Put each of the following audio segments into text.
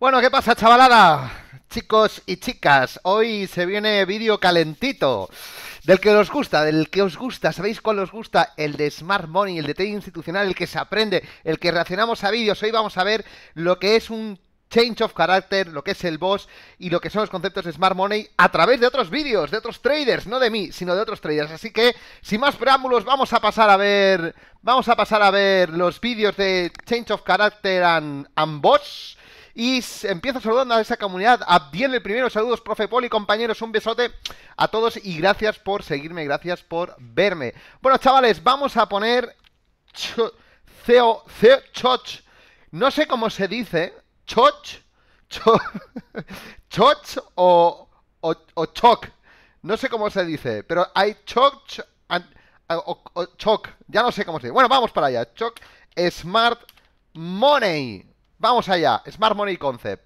Bueno, ¿qué pasa, chavalada? Chicos y chicas, hoy se viene vídeo calentito. Del que os gusta, del que os gusta, ¿sabéis cuál os gusta? El de Smart Money, el de trading institucional, el que se aprende, el que reaccionamos a vídeos. Hoy vamos a ver lo que es un change of character, lo que es el boss y lo que son los conceptos de Smart Money a través de otros vídeos, de otros traders, no de mí, sino de otros traders. Así que, sin más preámbulos, vamos a pasar a ver, vamos a pasar a ver los vídeos de change of character and, and boss y empiezo saludando a esa comunidad. bien el primero, saludos, profe Poli, compañeros, un besote a todos y gracias por seguirme, gracias por verme. Bueno, chavales, vamos a poner... Cho, ceo, ceo, No sé cómo se dice. Choch. Cho... choch o, o, o choc. No sé cómo se dice, pero hay choch o, o choc. Ya no sé cómo se dice. Bueno, vamos para allá. Choc Smart Money. Vamos allá, Smart Money Concept.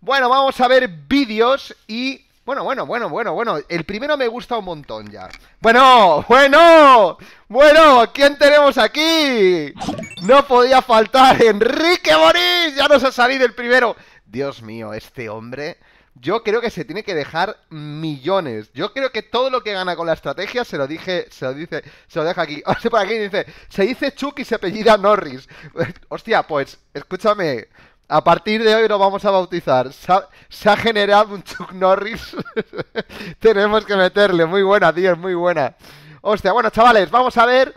Bueno, vamos a ver vídeos y... Bueno, bueno, bueno, bueno, bueno. El primero me gusta un montón ya. Bueno, bueno, bueno, ¿quién tenemos aquí? No podía faltar Enrique Boris. Ya nos ha salido el primero. Dios mío, este hombre yo creo que se tiene que dejar millones. Yo creo que todo lo que gana con la estrategia se lo dije, se lo dice, se lo deja aquí. O sea, por aquí dice, se dice Chuck y se apellida Norris. Hostia, pues, escúchame. A partir de hoy lo vamos a bautizar. Se ha, generado un Chuck Norris. Tenemos que meterle. Muy buena, tío, muy buena. Hostia, bueno, chavales, vamos a ver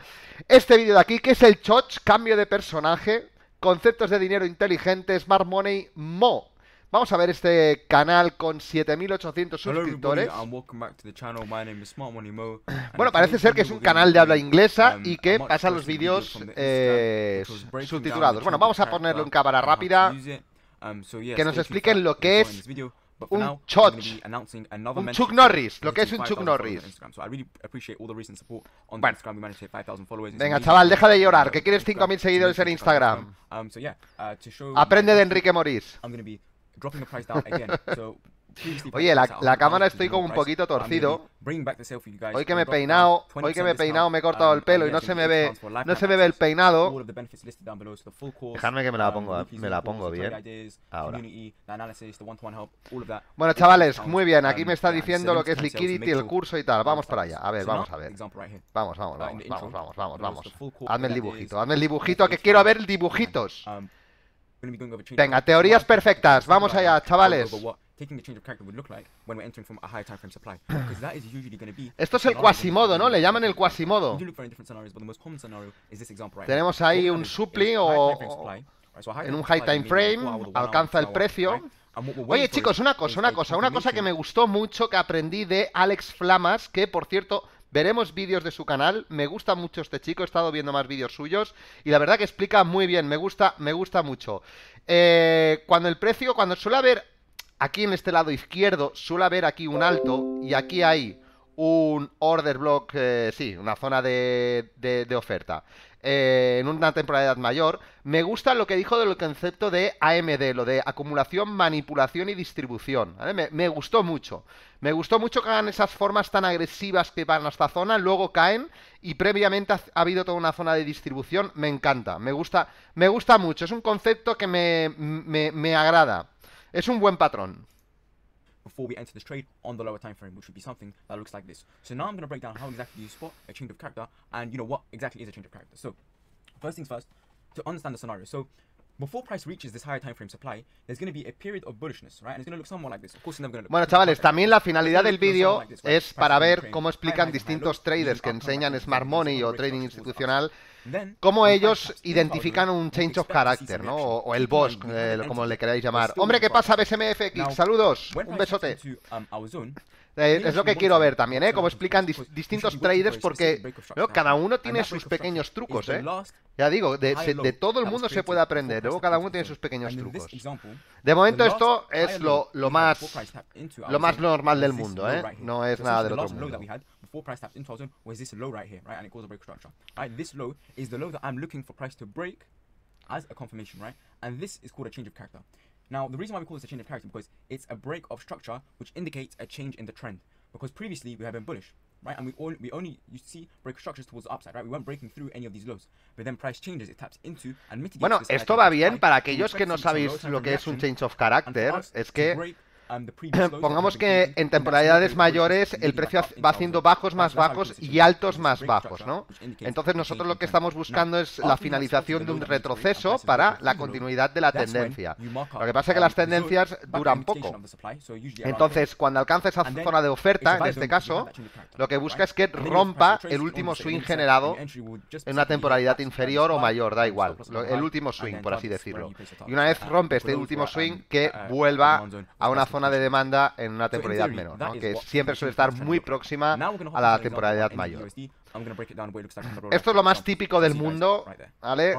este vídeo de aquí, que es el Choch, cambio de personaje, conceptos de dinero inteligente, Smart Money, Mo. Vamos a ver este canal con 7800 suscriptores. Bueno, parece ser que es un canal de habla inglesa um, y que pasa los vídeos eh, subtitulados. Bueno, vamos a ponerlo en cámara rápida. Um, que nos expliquen lo que es un Chuck, un Norris, lo que es un Chuck Norris. venga chaval, deja de llorar, que quieres 5.000 seguidores en Instagram. Um, uh, Aprende de Enrique Morís. Oye, la, cámara estoy como un poquito torcido. Hoy que me he peinado, hoy que me he peinado, me he cortado um, el pelo y no se me ve, no se me ve el peinado. Dejadme que me la um, pongo, me la pongo bien. Ahora. Bueno, chavales, muy bien. Aquí um, me está diciendo lo que es liquidity, el curso y tal. Vamos para allá. A ver, vamos a ver. Vamos, vamos, uh, vamos, vamos, vamos, vamos. Hazme el dibujito, hazme el dibujito, que quiero ver dibujitos. Venga, teorías perfectas. Vamos allá, chavales. Esto es el cuasimodo, ¿no? Le llaman el cuasimodo. Tenemos ahí un supli o en un high time frame, alcanza el precio. Oye chicos, una cosa, una cosa, una cosa que me gustó mucho que aprendí de Alex Flamas, que por cierto Veremos vídeos de su canal. Me gusta mucho este chico, he estado viendo más vídeos suyos. Y la verdad que explica muy bien, me gusta, me gusta mucho. Eh, cuando el precio, cuando suele haber aquí en este lado izquierdo, suele haber aquí un alto y aquí hay un order block, eh, sí, una zona de, de, de oferta. Eh, en una temporalidad mayor. Me gusta lo que dijo del concepto de AMD, lo de acumulación, manipulación y distribución. Me, gustó mucho. Me gustó mucho que hagan esas formas tan agresivas que van a esta zona, luego caen y previamente ha, habido toda una zona de distribución. Me encanta, me gusta, me gusta mucho. Es un concepto que me, me, me agrada. Es un buen patrón. before we enter this trade on the lower time frame, which would be something that looks like this. So now I'm going to break down how exactly you spot a change of character and you know what exactly is a change of character. So first things first, to understand the scenario. So before price reaches this higher time frame supply, there's going to be a period of bullishness, right? And it's going to look somewhat like this. Of course, it's never going to look Bueno, chavales, también la finalidad del vídeo es para ver cómo explican distintos traders que enseñan smart money o trading institucional cómo ellos identifican un change of character, ¿no? O, el boss, eh, como le queráis llamar. Hombre, ¿qué pasa, BSMFX? Saludos, un besote. Um, eh, es lo que quiero ver también, ¿eh? Como explican distintos traders, porque cada uno tiene sus pequeños trucos, ¿eh? Ya digo, de, todo el mundo se puede aprender, luego cada uno tiene sus pequeños trucos. De momento esto es lo, más, lo más normal del mundo, ¿eh? No es nada del otro mundo. before price taps into our zone was this low right here, right? And it calls a break structure, right? This low is the low that I'm looking for price to break as a confirmation, right? And this is called a change of character. Now, the reason why we call this a change of character because it's a break of structure which indicates a change in the trend. Because previously we have been bullish, right? And we all, we only you see break structures towards the upside, right? We weren't breaking through any of these lows. But then price changes, it taps into and mitigates. Bueno, esto va bien para aquellos que no sabéis lo que es un change of character, es que Em, pongamos que en temporalidades mayores el precio va haciendo bajos más bajos y altos más bajos, ¿no? Entonces nosotros lo que estamos buscando es la finalización de un retroceso para la continuidad de la tendencia. Lo que pasa es que las tendencias duran poco. Entonces, cuando alcanza esa zona de oferta, en este caso, lo que busca es que rompa el último swing generado en una temporalidad inferior o mayor, da igual. El último swing, por así decirlo. Y una vez rompe este último swing, que vuelva a una zona de demanda en una temporalidad menor, que siempre suele estar muy próxima a la temporalidad mayor. Esto es lo más típico del mundo, ¿vale?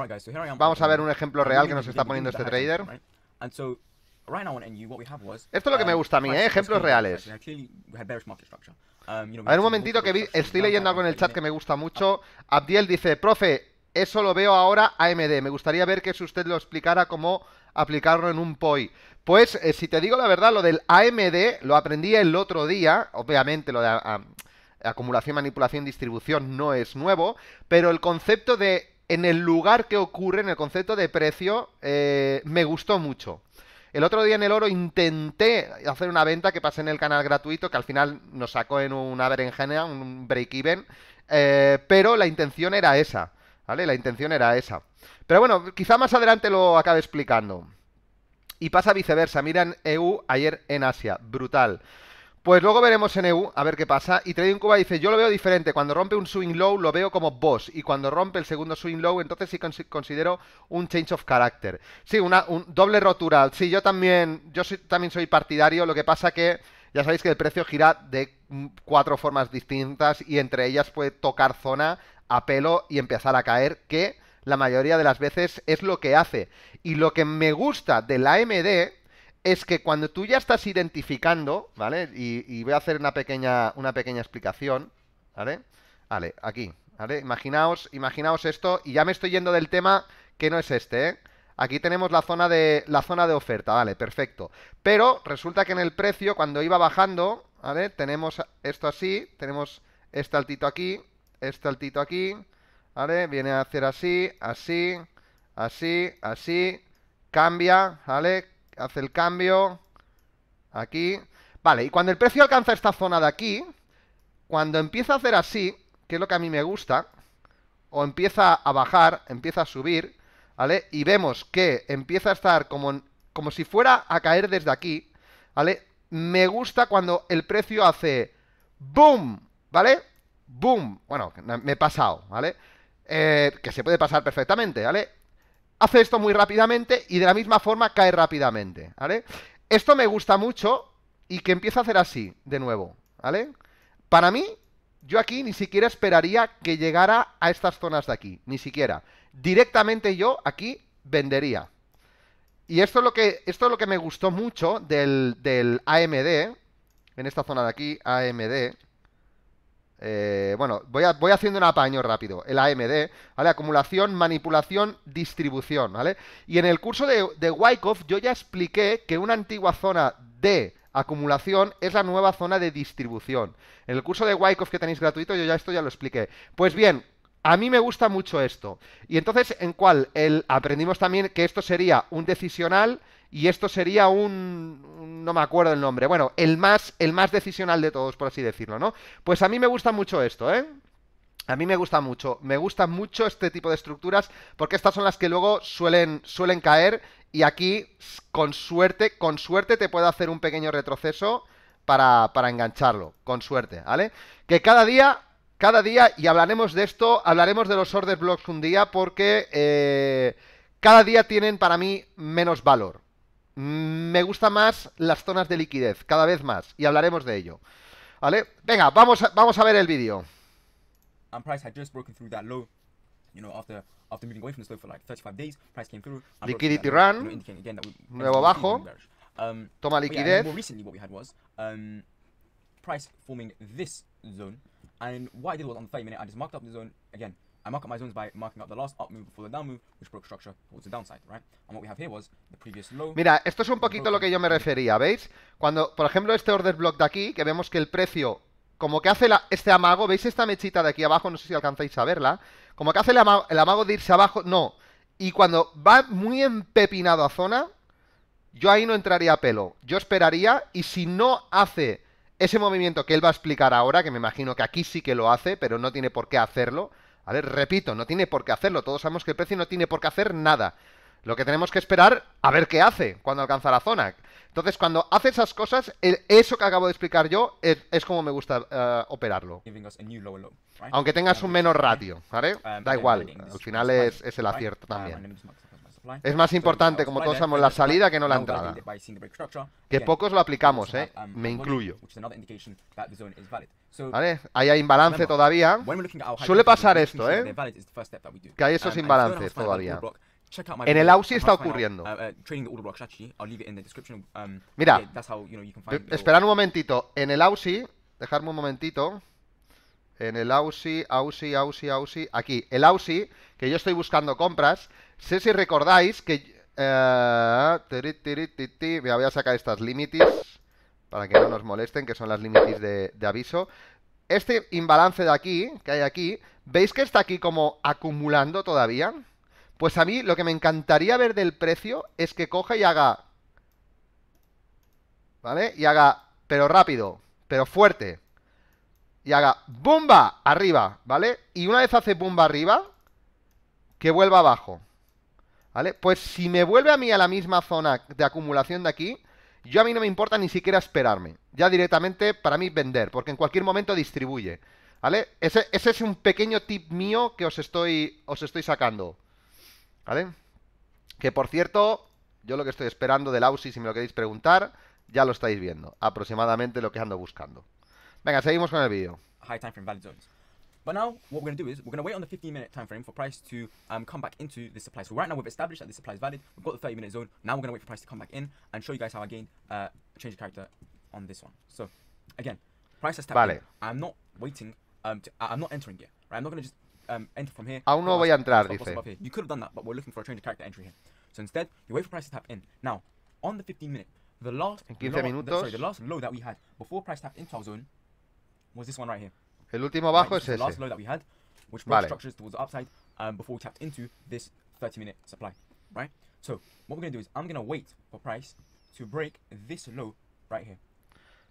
Vamos a ver un ejemplo real que nos está poniendo este trader. Esto es lo que me um, gusta a mí, ¿eh? ejemplos reales. Um, a ver, un momentito que estoy leyendo algo en el chat que me gusta mucho. Abdiel dice, profe, eso lo veo ahora AMD. Me gustaría ver que usted lo explicara como aplicarlo en un POI. Pues eh, si te digo la verdad, lo del AMD lo aprendí el otro día, obviamente lo de ah, ah, acumulación, manipulación, distribución no es nuevo, pero el concepto de en el lugar que ocurre, en el concepto de precio, eh, me gustó mucho. El otro día en el oro intenté hacer una venta que pasé en el canal gratuito, que al final nos sacó en una berenjena, un break-even, eh, pero la intención era esa. ¿Vale? La intención era esa. Pero bueno, quizá más adelante lo acabe explicando. Y pasa viceversa. Miran EU ayer en Asia. Brutal. Pues luego veremos en EU a ver qué pasa. Y Trading Cuba dice, yo lo veo diferente. Cuando rompe un swing low lo veo como boss. Y cuando rompe el segundo swing low, entonces sí considero un change of character. Sí, una un doble rotura. Sí, yo también, yo también soy partidario. Lo que pasa que ya sabéis que el precio gira de mm, cuatro formas distintas y entre ellas puede tocar zona a pelo y empezar a caer, que la mayoría de las veces es lo que hace. Y lo que me gusta de la AMD es que cuando tú ya estás identificando, ¿vale? Y, voy a hacer una pequeña, una pequeña explicación, ¿vale? Vale, aquí, ¿vale? Imaginaos, imaginaos esto, y ya me estoy yendo del tema que no es este, ¿eh? Aquí tenemos la zona de, la zona de oferta, vale, perfecto. Pero resulta que en el precio, cuando iba bajando, ¿vale? Tenemos esto así, tenemos este altito aquí, este altito aquí, ¿vale? Viene a hacer así, así, así, así, cambia, ¿vale? Hace el cambio, aquí. Vale, y cuando el precio alcanza esta zona de aquí, cuando empieza a hacer así, que es lo que a mí me gusta, o empieza a bajar, empieza a subir, ¿vale? Y vemos que empieza a estar como, como si fuera a caer desde aquí, ¿vale? Me gusta cuando el precio hace boom, ¿vale? boom, bueno, me he pasado, ¿vale? Eh, que se puede pasar perfectamente, ¿vale? Hace esto muy rápidamente y de la misma forma cae rápidamente, ¿vale? Esto me gusta mucho y que empieza a hacer así, de nuevo, ¿vale? Para mí, yo aquí ni siquiera esperaría que llegara a estas zonas de aquí, ni siquiera. Directamente yo aquí vendería. Y esto es lo que, esto es lo que me gustó mucho del, del AMD, en esta zona de aquí, AMD, eh, bueno, voy, haciendo un apaño rápido. El AMD, ¿vale? Acumulación, manipulación, distribución, ¿vale? Y en el curso de, de Wyckoff yo ya expliqué que una antigua zona de acumulación es la nueva zona de distribución. En el curso de Wyckoff que tenéis gratuito yo ya esto ya lo expliqué. Pues bien, a mí me gusta mucho esto. Y entonces, ¿en cuál? El, aprendimos también que esto sería un decisional y esto sería un, no me acuerdo el nombre, bueno, el más, el más decisional de todos, por así decirlo, ¿no? Pues a mí me gusta mucho esto, ¿eh? A mí me gusta mucho, me gusta mucho este tipo de estructuras porque estas son las que luego suelen, suelen caer y aquí, con suerte, con suerte te puedo hacer un pequeño retroceso para, para engancharlo, con suerte, ¿vale? Que cada día cada día, y hablaremos de esto, hablaremos de los order blocks un día porque eh, cada día tienen para mí menos valor. Me gusta más las zonas de liquidez, cada vez más, y hablaremos de ello. ¿Vale? Venga, vamos a, vamos a ver el vídeo. Liquidity run, nuevo bajo, um, toma liquidez. Um, price forming this zone, and what I did was on the 30 minute, I just marked up the zone again. Mira, esto es un poquito lo que yo me refería, ¿veis? Cuando, por ejemplo, este order block de aquí, que vemos que el precio, como que hace este amago, ¿veis esta mechita de aquí abajo? No sé si alcanzáis a verla. Como que hace el amago, el amago de irse abajo, no. Y cuando va muy empepinado a zona, yo ahí no entraría a pelo. Yo esperaría, y si no hace ese movimiento que él va a explicar ahora, que me imagino que aquí sí que lo hace, pero no tiene por qué hacerlo Repito, no tiene por qué hacerlo. Todos sabemos que el precio no tiene por qué hacer nada. Lo que tenemos que esperar a ver qué hace cuando alcanza la zona. Entonces, cuando hace esas cosas, eso que acabo de explicar yo es, como me gusta eh, operarlo. Aunque tengas um, un menor ratio, ¿vale? Um, da igual, al final es, es el acierto uh, también. Es más importante, como todos sabemos, la salida que no la entrada. Que pocos lo aplicamos, ¿eh? Um, me incluyo. ¿Vale? Ahí hay imbalance todavía. Suele pasar esto, ¿eh? Que hay esos imbalances todavía. En el AUSI está ocurriendo. Uh, uh, um, Mira, esperad un momentito. En el AUSI, dejadme un momentito. En el AUSI, AUSI, AUSI, AUSI. Aquí, el AUSI, que yo estoy buscando compras. Sé si recordáis que... Eh, tiri, voy a sacar estas límites para que no nos molesten, que son las límites de, aviso. Este imbalance de aquí, que hay aquí, ¿veis que está aquí como acumulando todavía? Pues a mí lo que me encantaría ver del precio es que coja y haga... ¿Vale? Y haga, pero rápido, pero fuerte. Y haga ¡Bumba! Arriba, ¿vale? Y una vez hace ¡Bumba! Arriba, que vuelva abajo. ¿Vale? Pues si me vuelve a mí a la misma zona de acumulación de aquí, yo a mí no me importa ni siquiera esperarme. Ya directamente para mí vender, porque en cualquier momento distribuye. ¿Vale? Ese, es un pequeño tip mío que os estoy, os estoy sacando. ¿Vale? Que por cierto, yo lo que estoy esperando del AUSI, si me lo queréis preguntar, ya lo estáis viendo. Aproximadamente lo que ando buscando. Venga, seguimos con el vídeo. High time But now what we're going to do is we're going to wait on the 15 minute time frame for price to um, come back into the supply. So right now we've established that the supply is valid. We've got the 30 minute zone. Now we're going to wait for price to come back in and show you guys how I gained uh, change of character on this one. So again, price has tapped vale. In. I'm not waiting. Um, to, I'm not entering yet. Right? I'm not going to just um, enter from here. Aún no voy a entrar, dice. You could have done that, but we're looking for a change of character entry here. So instead, you wait for price to tap in. Now, on the 15 minute, the last, low, the, sorry, the last low that we had before price tapped into our zone was this one right here. El último abajo es ese. which brought vale. structures towards the upside um, before we tapped into this 30 minute supply, right? So what we're going to do is I'm going to wait for price to break this low right here.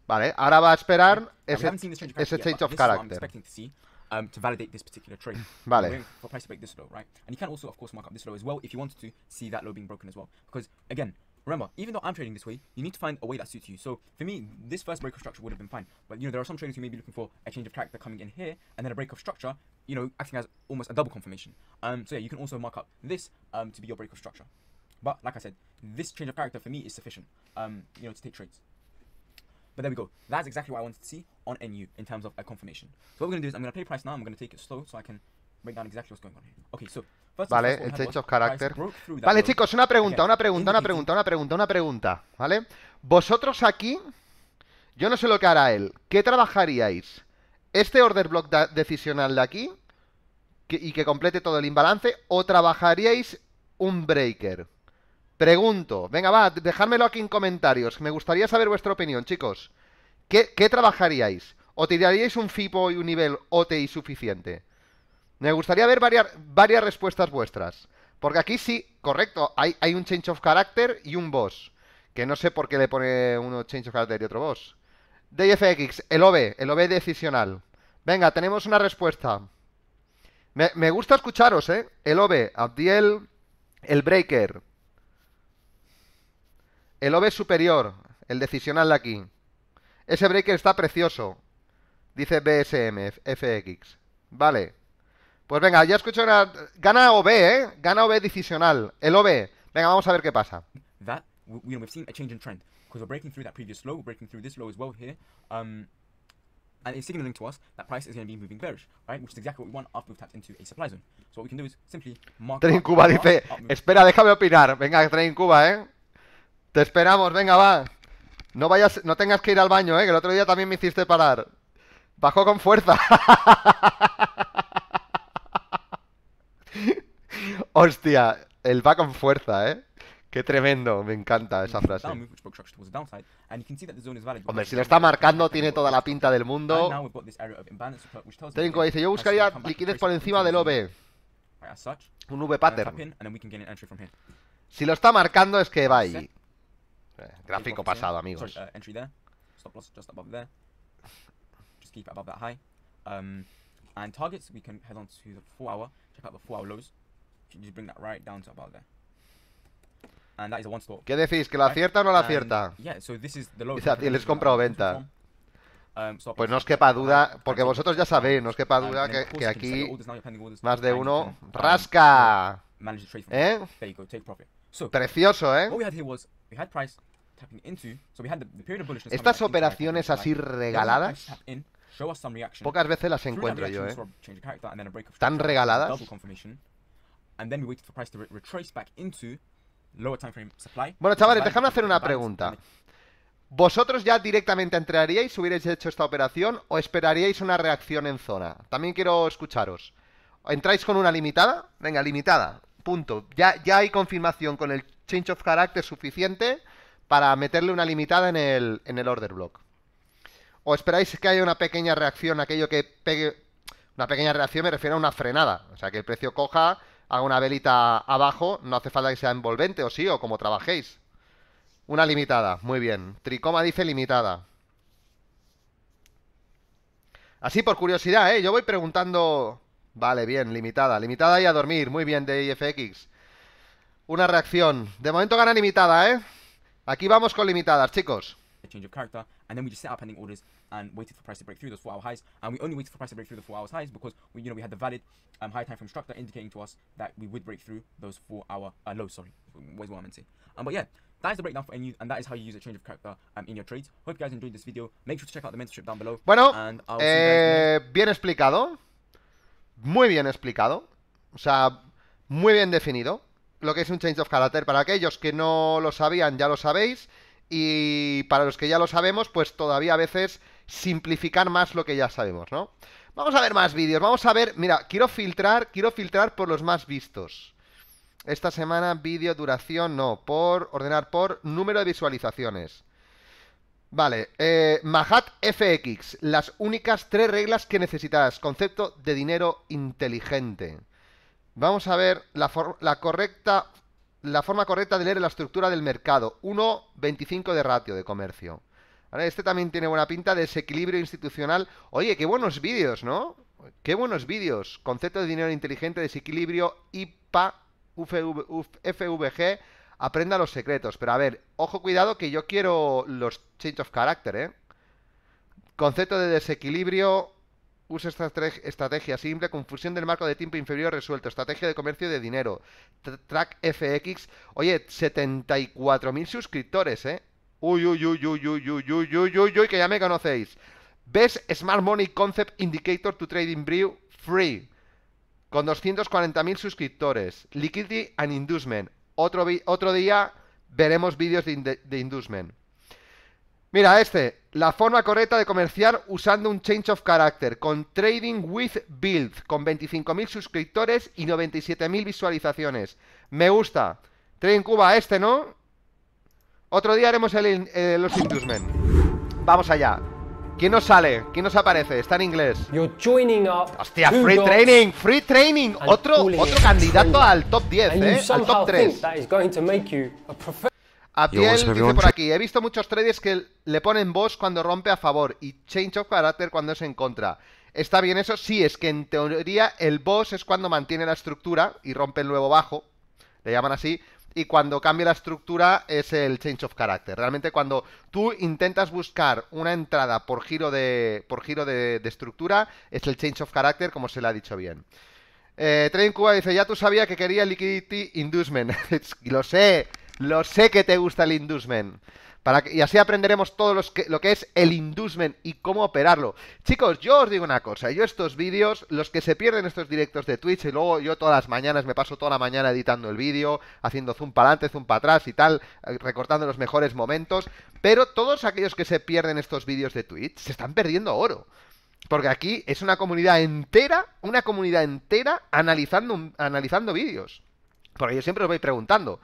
Vale, ahora va a esperar ese, change, ese yet, change of character. To see, um, to validate this particular trade. Vale. For price to break this low, right? And you can also, of course, mark up this low as well if you wanted to see that low being broken as well. Because, again, Remember, even though I'm trading this way, you need to find a way that suits you. So for me, this first break of structure would have been fine. But you know, there are some traders who may be looking for a change of character coming in here, and then a break of structure, you know, acting as almost a double confirmation. Um, so yeah, you can also mark up this um, to be your break of structure. But like I said, this change of character for me is sufficient, um, you know, to take trades. But there we go. That's exactly what I wanted to see on NU in terms of a confirmation. So what we're going to do is I'm going to pay price now. I'm going to take it slow so I can Vale, el hecho carácter Vale, chicos, una pregunta, una pregunta, una pregunta, una pregunta, una pregunta, ¿vale? Vosotros aquí, yo no sé lo que hará él. ¿Qué trabajaríais? ¿Este order block decisional de aquí? y que complete todo el imbalance. ¿O trabajaríais un breaker? Pregunto. Venga, va, dejármelo aquí en comentarios. Me gustaría saber vuestra opinión, chicos. ¿Qué, qué trabajaríais? ¿O tiraríais un FIPO y un nivel OTI suficiente? Me gustaría ver varias, respuestas vuestras. Porque aquí sí, correcto, hay, un change of character y un boss. Que no sé por qué le pone uno change of character y otro boss. DFX, el OB, el OB decisional. Venga, tenemos una respuesta. Me, gusta escucharos, ¿eh? El OB, Abdiel, el Breaker. El OB superior, el decisional de aquí. Ese Breaker está precioso. Dice BSM, FX. Vale. Pues venga, ya escucho una... Gana OB, ¿eh? Gana OB decisional. El OB. Venga, vamos a ver qué pasa. That, you we've seen a change in trend. Because we're breaking through that previous low, we're breaking through this low as well here. Um, and it's signaling to us that price is going to be moving bearish, right? Which is exactly what we want after we've tapped into a supply zone. So what we can do is simply mark... Cuba espera, déjame opinar. Venga, Tren Cuba, ¿eh? Te esperamos, venga, va. No vayas, no tengas que ir al baño, ¿eh? Que el otro día también me hiciste parar. Bajó con fuerza. Hostia, el va con fuerza, ¿eh? Qué tremendo, me encanta esa frase. Hombre, si lo está marcando, tiene toda la pinta del mundo. Tengo, dice, yo buscaría liquidez por encima del OB. Un V pattern. Si lo está marcando es que va ahí. Eh, gráfico pasado, amigos. Uh, and targets, we can head on to the 4 hour, check out the 4 lows. ¿Qué decís? ¿Que la acierta o no la acierta? les compra o venta. Um, pues no os quepa duda, porque vosotros ya sabéis, no os quepa duda que, aquí más de uno rasca. ¿Eh? Precioso, ¿eh? Estas operaciones así regaladas, pocas veces las encuentro yo, ¿eh? Tan regaladas. Bueno, chavales, déjame hacer una pregunta. ¿Vosotros ya directamente entraríais, hubierais hecho esta operación o esperaríais una reacción en zona? También quiero escucharos. ¿Entráis con una limitada? Venga, limitada. Punto. Ya, ya hay confirmación con el change of character suficiente para meterle una limitada en el, en el order block. ¿O esperáis que haya una pequeña reacción, aquello que pegue... Una pequeña reacción me refiero a una frenada. O sea, que el precio coja haga una velita abajo, no hace falta que sea envolvente, o sí, o como trabajéis. Una limitada, muy bien. Tricoma dice limitada. Así por curiosidad, ¿eh? Yo voy preguntando... Vale, bien, limitada. Limitada y a dormir, muy bien, de IFX. Una reacción. De momento gana limitada, ¿eh? Aquí vamos con limitadas, chicos and waited for price to break through those four hour highs. And we only waited for price to break through the four hours highs because we, you know, we had the valid um, high time frame structure indicating to us that we would break through those four hour uh, lows. Sorry, was what I meant to say. Um, but yeah, that is the breakdown for NU, and that is how you use a change of character um, in your trades. Hope you guys enjoyed this video. Make sure to check out the mentorship down below. Bueno, eh, bien explicado, muy bien explicado, o sea, muy bien definido lo que es un change of character. Para aquellos que no lo sabían, ya lo sabéis. Y para los que ya lo sabemos, pues todavía a veces simplificar más lo que ya sabemos, ¿no? Vamos a ver más vídeos, vamos a ver, mira, quiero filtrar, quiero filtrar por los más vistos. Esta semana vídeo duración no, por ordenar por número de visualizaciones. Vale, eh, Mahat FX, las únicas tres reglas que necesitarás, concepto de dinero inteligente. Vamos a ver la, la correcta la forma correcta de leer la estructura del mercado, 1.25 de ratio de comercio este también tiene buena pinta, desequilibrio institucional. Oye, qué buenos vídeos, ¿no? Qué buenos vídeos. Concepto de dinero inteligente, desequilibrio, IPA, UFV, FVG, aprenda los secretos. Pero a ver, ojo cuidado que yo quiero los change of character, ¿eh? Concepto de desequilibrio, usa estrategia simple, confusión del marco de tiempo inferior resuelto, estrategia de comercio de dinero, track FX. Oye, 74.000 suscriptores, ¿eh? Uy, uy, uy, uy, uy, uy, uy, uy, uy, uy, que ya me conocéis. ¿Ves Smart Money Concept Indicator to Trading Brew Free. Con 240.000 suscriptores. Liquidity and Inducement. Otro, otro día veremos vídeos de, de Inducement. Mira, este. La forma correcta de comerciar usando un change of character con Trading with Build, con 25.000 suscriptores y 97.000 visualizaciones. Me gusta. Trading Cuba, este, ¿no? Otro día haremos el, eh, los inducement. Vamos allá. ¿Quién nos sale? ¿Quién nos aparece? Está en inglés. Hostia, free training, free training. Otro, candidato al top 10, ¿eh? Al top 3. A piel, dice por aquí, he visto muchos traders que le ponen boss cuando rompe a favor y change of character cuando es en contra. ¿Está bien eso? Sí, es que en teoría el boss es cuando mantiene la estructura y rompe el nuevo bajo, le llaman así, y cuando cambia la estructura es el change of character. Realmente cuando tú intentas buscar una entrada por giro de, por giro de, estructura es el change of character como se le ha dicho bien. Eh, Trading Cuba dice, ya tú sabía que quería Liquidity Inducement. lo sé, lo sé que te gusta el Inducement y así aprenderemos todo lo que es el inducement y cómo operarlo. Chicos, yo os digo una cosa, yo estos vídeos, los que se pierden estos directos de Twitch y luego yo todas las mañanas me paso toda la mañana editando el vídeo, haciendo zoom para adelante, zoom para atrás y tal, eh, recortando los mejores momentos, pero todos aquellos que se pierden estos vídeos de Twitch se están perdiendo oro. Porque aquí es una comunidad entera, una comunidad entera analizando, analizando vídeos. Porque yo siempre os voy preguntando,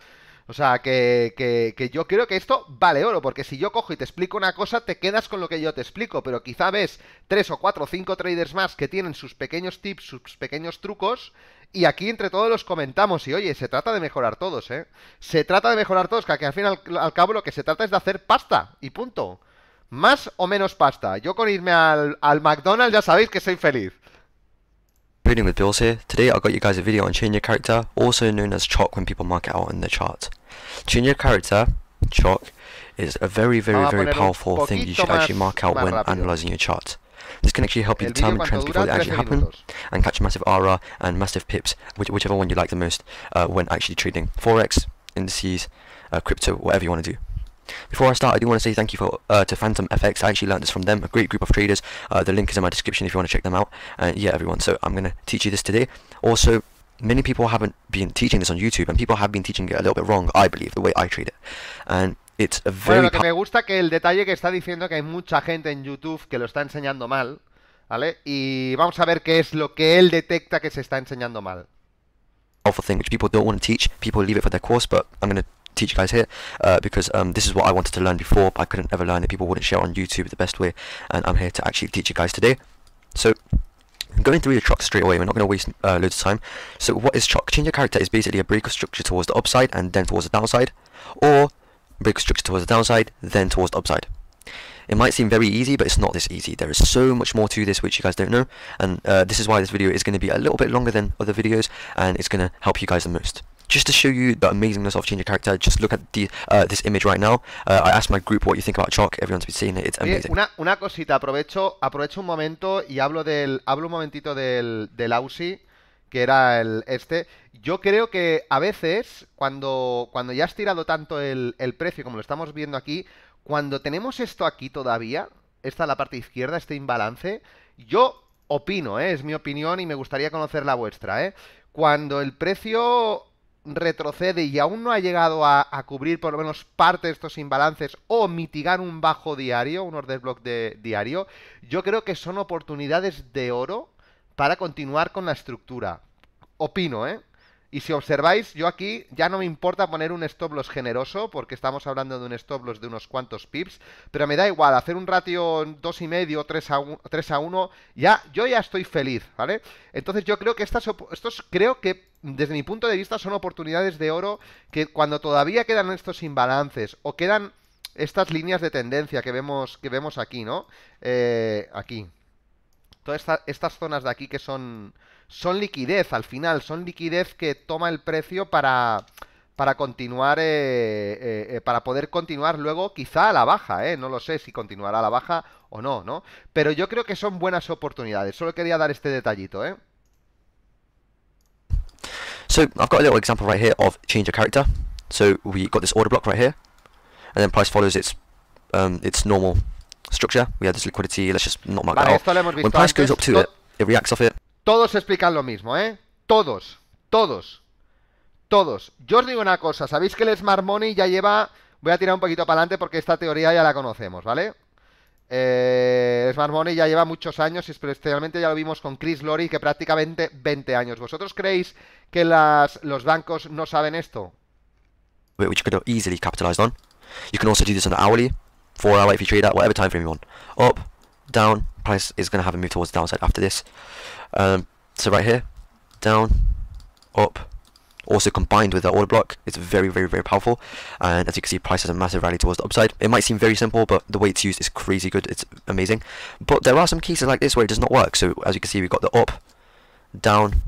o sea, que, que, que, yo creo que esto vale oro, porque si yo cojo y te explico una cosa, te quedas con lo que yo te explico, pero quizá ves tres o cuatro o cinco traders más que tienen sus pequeños tips, sus pequeños trucos, y aquí entre todos los comentamos, y oye, se trata de mejorar todos, ¿eh? Se trata de mejorar todos, que al fin al, al cabo lo que se trata es de hacer pasta, y punto. Más o menos pasta. Yo con irme al, al McDonald's ya sabéis que soy feliz. Reading with Bills here. Today I got you guys a video on Chain Your Character, also known as Chalk when people mark it out in the chart. Chain Your Character, Chalk, is a very very ah, very powerful thing you should actually mark out when analysing your chart. This can actually help you determine trends before they actually happen and catch massive RR and massive pips, which, whichever one you like the most uh, when actually trading Forex, indices, uh, crypto, whatever you want to do. Before I start, I do want to say thank you for uh, to Phantom FX. I actually learned this from them, a great group of traders. Uh, the link is in my description if you want to check them out. Uh, yeah, everyone. So I'm going to teach you this today. Also, many people haven't been teaching this on YouTube, and people have been teaching it a little bit wrong. I believe the way I treat it, and it's a very. Bueno, lo que me gusta que el detalle que está diciendo que hay mucha gente en YouTube que lo está enseñando mal, ¿vale? Y vamos a ver qué es lo que él detecta que se está enseñando mal. Awful thing which people don't want to teach. People leave it for their course, but I'm going to teach you guys here uh, because um, this is what I wanted to learn before I couldn't ever learn it people wouldn't share on YouTube the best way and I'm here to actually teach you guys today so going through your truck straight away, we're not going to waste uh, loads of time. So what is truck? Change your character is basically a break of structure towards the upside and then towards the downside, or break of structure towards the downside, then towards the upside. It might seem very easy, but it's not this easy. There is so much more to this which you guys don't know, and uh, this is why this video is going to be a little bit longer than other videos, and it's going to help you guys the most. Una, cosita, aprovecho, aprovecho un momento y hablo del, hablo un momentito del, del Aussie, que era el este. Yo creo que a veces, cuando, cuando ya has tirado tanto el, precio, como lo estamos viendo aquí, cuando tenemos esto aquí todavía, esta la parte izquierda, este imbalance, yo opino, ¿eh? es mi opinión y me gustaría conocer la vuestra, ¿eh? Cuando el precio retrocede y aún no ha llegado a, cubrir por lo menos parte de estos imbalances o mitigar un bajo diario, un order block de, diario, yo creo que son oportunidades de oro para continuar con la estructura. Opino, ¿eh? Y si observáis, yo aquí ya no me importa poner un stop loss generoso, porque estamos hablando de un stop loss de unos cuantos pips, pero me da igual, hacer un ratio 2,5, o a 3 a 1 ya, yo ya estoy feliz, ¿vale? Entonces yo creo que estas, estos, creo que desde mi punto de vista son oportunidades de oro que cuando todavía quedan estos imbalances o quedan estas líneas de tendencia que vemos, que vemos aquí, ¿no? Eh, aquí. Todas estas zonas de aquí que son son liquidez al final, son liquidez que toma el precio para, para continuar, eh, eh, eh, para poder continuar luego quizá a la baja, ¿eh? No lo sé si continuará a la baja o no, ¿no? Pero yo creo que son buenas oportunidades, solo quería dar este detallito, ¿eh? So I've got a little example right here of change of character. So we got this order block right here, and then price follows its um, its normal structure. We had this liquidity. Let's just not mark vale, that out. When price goes up to it, it reacts off it. Todos explican lo mismo, ¿eh? Todos, todos, todos. Yo os digo una cosa, sabéis que el Smart Money ya lleva... Voy a tirar un poquito para adelante porque esta teoría ya la conocemos, ¿vale? Eh, Smart Money ya lleva muchos años y especialmente ya lo vimos con Chris Lori, que prácticamente 20 años. ¿Vosotros creéis que las, los bancos no saben esto? Which could easily on. You can also do this on hourly, four if you trade at whatever time frame you want. Up, down, price is going to have a move towards the downside after this. Um, so right here, down, up, also combined with the order block, it's very, very, very powerful. And as you can see, price has a massive rally towards the upside. It might seem very simple, but the way it's used is crazy good. It's amazing. But there are some cases like this where it does not work. So as you can see, we got the up, down,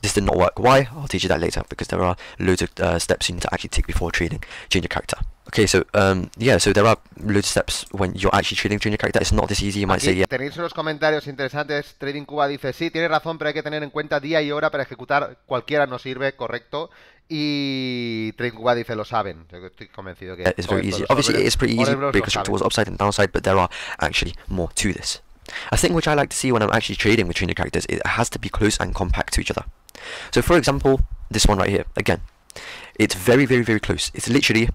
this did not work. Why? I'll teach you that later because there are loads of uh, steps you need to actually take before trading, change your character. Okay, so um, yeah, so there are loads of steps when you're actually trading junior character. It's not this easy. You might Aquí say, yeah. Tenéis unos comentarios interesantes. Trading Cuba dice sí, tiene razón, pero hay que tener en cuenta día y hora para ejecutar. Cualquiera no sirve, correcto. Y Trading Cuba dice lo saben. Yo estoy convencido que. it's very easy. Obviously, it is pretty easy because towards upside and downside, but there are actually more to this. A thing which I like to see when I'm actually trading between the characters, it has to be close and compact to each other. So, for example, this one right here again, it's very, very, very close. It's literally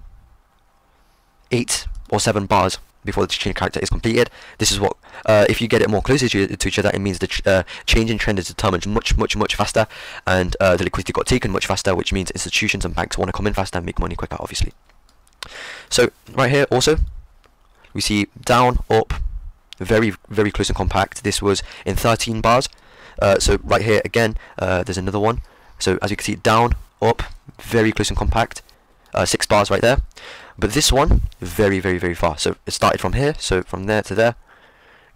eight or seven bars before the Chichenia character is completed. This is what, uh, if you get it more closely to, to each other, it means the ch uh, change in trend is determined much, much, much faster, and uh, the liquidity got taken much faster, which means institutions and banks want to come in faster and make money quicker, obviously. So right here also, we see down, up, very, very close and compact. This was in 13 bars. Uh, so right here again, uh, there's another one. So as you can see, down, up, very close and compact uh, six bars right there. But this one, very, very, very fast. So it started from here, so from there to there,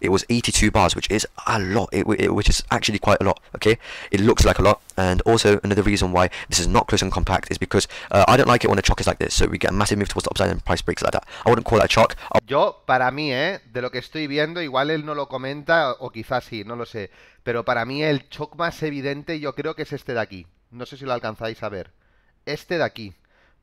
it was 82 bars, which is a lot, it, it, which is actually quite a lot, okay? It looks like a lot, and also another reason why this is not close and compact is because uh, I don't like it when a chalk is like this, so we get a massive move towards the upside and price breaks like that. I wouldn't call that a chalk. Yo, para mí, eh, de lo que estoy viendo, igual él no lo comenta, o, o quizás sí, no lo sé, pero para mí el chalk más evidente yo creo que es este de aquí. No sé si lo alcanzáis a ver. Este de aquí.